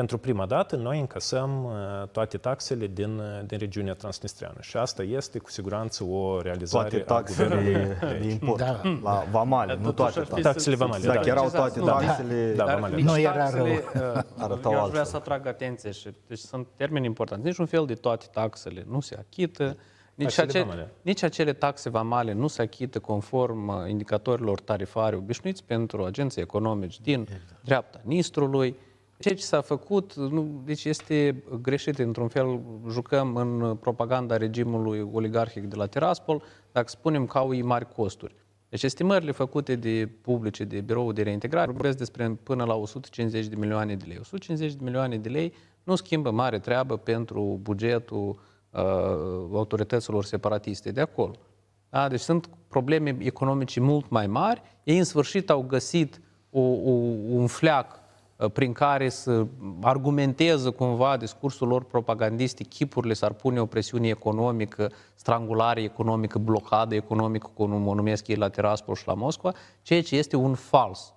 pentru prima dată noi încasăm uh, toate taxele din, uh, din regiunea transnistreană și asta este cu siguranță o realizare toate taxele a de import da. la vamale, da, nu toate taxele. taxele vamale, da. Dacă da. erau toate taxele, da, da, da, vamale. Nu era rău. Uh, Arătau eu aș vrea să atrag atenție și deci sunt termeni importanți. Nici un fel de toate taxele nu se achită. Nici, acele, vamale. nici acele taxe vamale nu se achită conform indicatorilor tarifare obișnuiți pentru agenții economici din exact. dreapta Nistrului Ceea ce s-a făcut, nu, deci este greșit, într-un fel jucăm în propaganda regimului oligarhic de la Tiraspol, dacă spunem că au ei mari costuri. Deci estimările făcute de publice, de birou de reintegrare, vorbesc despre până la 150 de milioane de lei. 150 de milioane de lei nu schimbă mare treabă pentru bugetul uh, autorităților separatiste de acolo. Da? Deci sunt probleme economice mult mai mari. Ei în sfârșit au găsit o, o, un fleac Uh, prin care să argumenteze cumva discursul lor propagandistic, chipurile s-ar pune o presiune economică, strangulare economică, blocadă economică, cum o numesc ei la Tiraspol și la Moscova, ceea ce este un fals.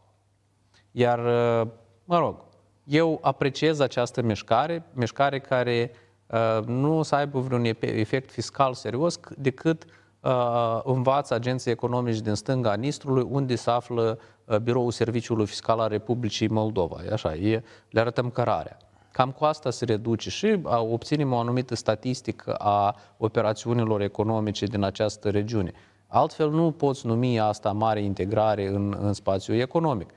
Iar, uh, mă rog, eu apreciez această mișcare, mișcare care uh, nu o să aibă vreun efect fiscal serios decât uh, Uh, învață agenții economici din stânga Nistrului unde se află uh, biroul Serviciului Fiscal al Republicii Moldova. E așa, e, le arătăm cărarea. Cam cu asta se reduce și obținem o anumită statistică a operațiunilor economice din această regiune. Altfel nu poți numi asta mare integrare în, în spațiul economic.